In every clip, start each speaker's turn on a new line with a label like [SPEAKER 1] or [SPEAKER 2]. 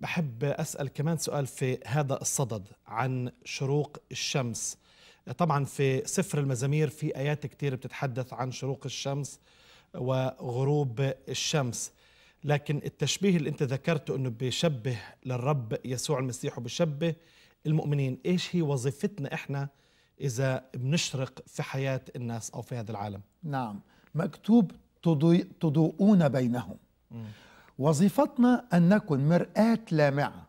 [SPEAKER 1] بحب أسأل كمان سؤال في هذا الصدد عن شروق الشمس طبعا في سفر المزامير في آيات كتير بتتحدث عن شروق الشمس وغروب الشمس لكن التشبيه اللي انت ذكرته انه بيشبه للرب يسوع المسيح وبيشبه المؤمنين ايش هي وظيفتنا احنا اذا بنشرق في حياه الناس او في هذا العالم نعم مكتوب تضوءون بينهم
[SPEAKER 2] م.
[SPEAKER 3] وظيفتنا أن نكن مرآة لامعة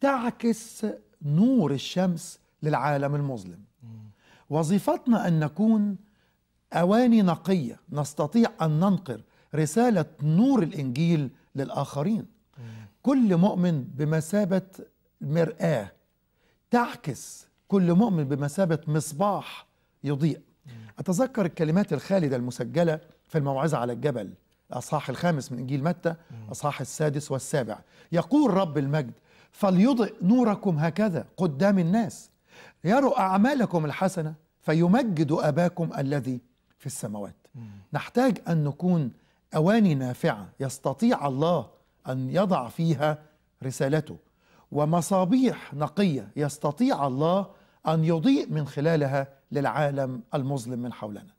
[SPEAKER 3] تعكس نور الشمس للعالم المظلم وظيفتنا أن نكون أواني نقية نستطيع أن ننقر رسالة نور الإنجيل للآخرين كل مؤمن بمثابة مرآة تعكس كل مؤمن بمثابة مصباح يضيء أتذكر الكلمات الخالدة المسجلة في الموعظة على الجبل الأصحاح الخامس من إنجيل متى الأصحاح السادس والسابع يقول رب المجد فليضئ نوركم هكذا قدام الناس يروا أعمالكم الحسنة فيمجد أباكم الذي في السماوات نحتاج أن نكون أواني نافعة يستطيع الله أن يضع فيها رسالته ومصابيح نقية يستطيع الله أن يضيء من خلالها للعالم المظلم من حولنا